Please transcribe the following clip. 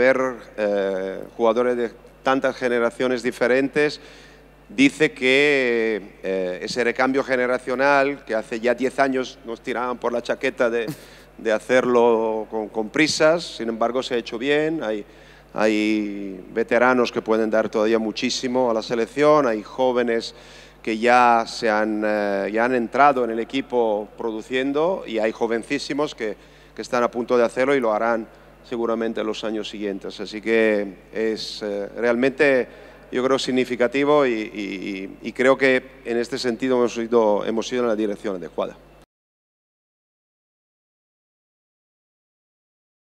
Ver eh, jugadores de tantas generaciones diferentes dice que eh, ese recambio generacional, que hace ya 10 años nos tiraban por la chaqueta de, hacerlo con, prisas, sin embargo se ha hecho bien, hay, hay veteranos que pueden dar todavía muchísimo a la selección, hay jóvenes que ya, se han, eh, ya han entrado en el equipo produciendo y hay jovencísimos que, que están a punto de hacerlo y lo harán seguramente en los años siguientes. Así que es eh, realmente, yo creo, significativo y, creo que en este sentido hemos hemos ido en la dirección adecuada.